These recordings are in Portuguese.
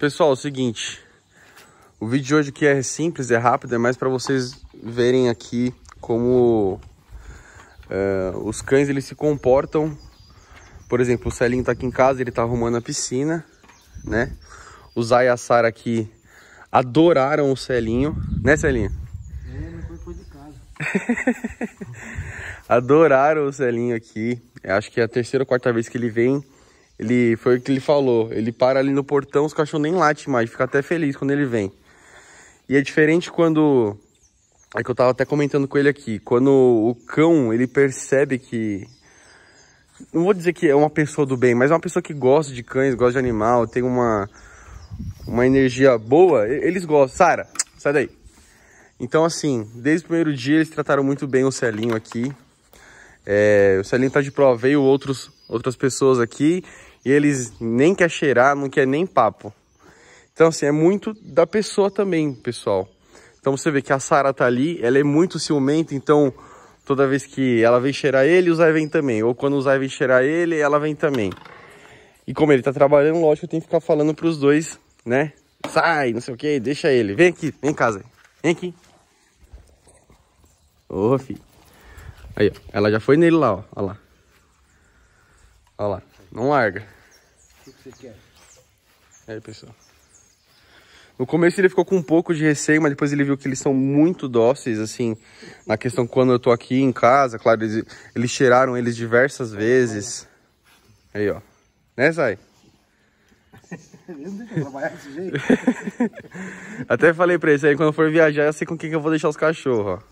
Pessoal, é o seguinte, o vídeo de hoje aqui é simples, é rápido, é mais para vocês verem aqui como uh, os cães eles se comportam. Por exemplo, o Celinho está aqui em casa, ele está arrumando a piscina, né? O Zay e a Sara aqui adoraram o Celinho, né Celinho? É, foi de casa. adoraram o Celinho aqui, Eu acho que é a terceira ou quarta vez que ele vem ele foi o que ele falou. Ele para ali no portão, os cachorros nem latem mais, fica até feliz quando ele vem. E é diferente quando é que eu tava até comentando com ele aqui. Quando o cão, ele percebe que não vou dizer que é uma pessoa do bem, mas é uma pessoa que gosta de cães, gosta de animal, tem uma uma energia boa, eles gostam. Sara, sai daí. Então assim, desde o primeiro dia eles trataram muito bem o Celinho aqui. É, o Celinho tá de prova, veio outros outras pessoas aqui e eles nem quer cheirar, não quer nem papo. Então, assim, é muito da pessoa também, pessoal. Então, você vê que a Sara tá ali, ela é muito ciumenta, então toda vez que ela vem cheirar ele, o Zay vem também. Ou quando o Zay vem cheirar ele, ela vem também. E como ele tá trabalhando, lógico, eu tenho que ficar falando pros dois, né? Sai, não sei o que, deixa ele. Vem aqui, vem em casa. Vem aqui. Ô, oh, filho. Aí, ó. Ela já foi nele lá, ó. Ó lá. lá. Não larga. O que você quer? Aí, é, pessoal. No começo ele ficou com um pouco de receio, mas depois ele viu que eles são muito dóceis, assim, na questão quando eu tô aqui em casa, claro, eles, eles cheiraram eles diversas vezes. Aí, ó. Né, Zay? Até falei pra eles aí, quando eu for viajar, eu sei com quem que eu vou deixar os cachorros, ó.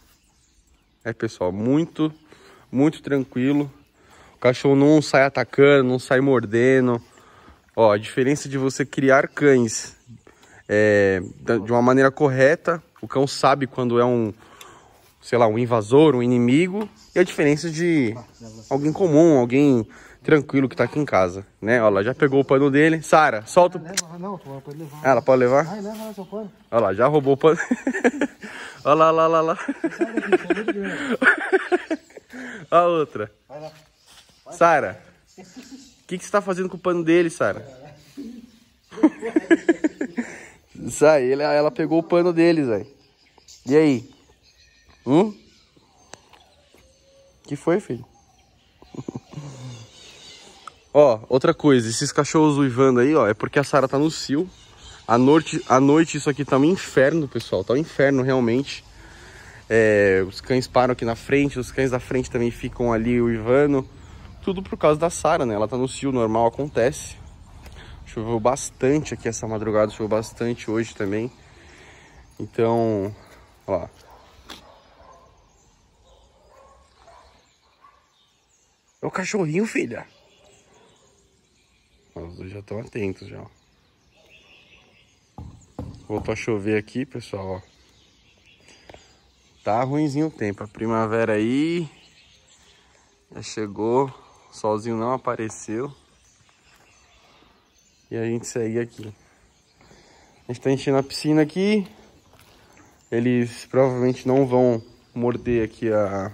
É, pessoal, muito, muito tranquilo. O cachorro não sai atacando, não sai mordendo. Ó, a diferença de você criar cães é, de uma maneira correta, o cão sabe quando é um, sei lá, um invasor, um inimigo, e a diferença de alguém comum, alguém tranquilo que tá aqui em casa, né? Olha já pegou o pano dele. Sara, solta. não, pode levar. Ah, ela pode levar? leva lá seu pano. Olha lá, já roubou o pano. olha lá, olha lá, olha lá. Olha a outra. Sara que, que você tá fazendo com o pano dele, Sara? Sai, ela pegou o pano dele, Zé. E aí? Hum? Que foi, filho? ó, outra coisa, esses cachorros uivando aí, ó, é porque a Sara tá no cio. A noite, a noite isso aqui tá um inferno, pessoal. Tá um inferno realmente. É, os cães param aqui na frente, os cães da frente também ficam ali uivando tudo por causa da Sara, né? Ela tá no cio, normal acontece. Choveu bastante aqui essa madrugada, choveu bastante hoje também. Então, olha lá. É o cachorrinho, filha. Os dois já estão atentos já, Voltou a chover aqui, pessoal, ó. Tá ruimzinho o tempo. A primavera aí já chegou sozinho solzinho não apareceu. E a gente segue aqui. A gente tá enchendo a piscina aqui. Eles provavelmente não vão morder aqui a...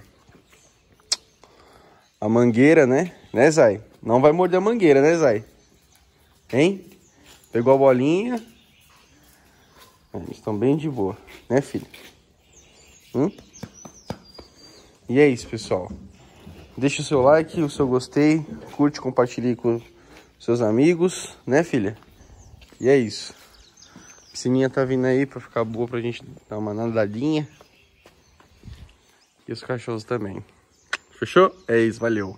A mangueira, né? Né, Zay? Não vai morder a mangueira, né, Zay? Hein? Pegou a bolinha. Ah, eles estão bem de boa, né, filho? Hum? E é isso, pessoal. Deixa o seu like, o seu gostei, curte, compartilhe com seus amigos, né filha? E é isso. A piscininha tá vindo aí pra ficar boa pra gente dar uma nadadinha. E os cachorros também. Fechou? É isso, valeu.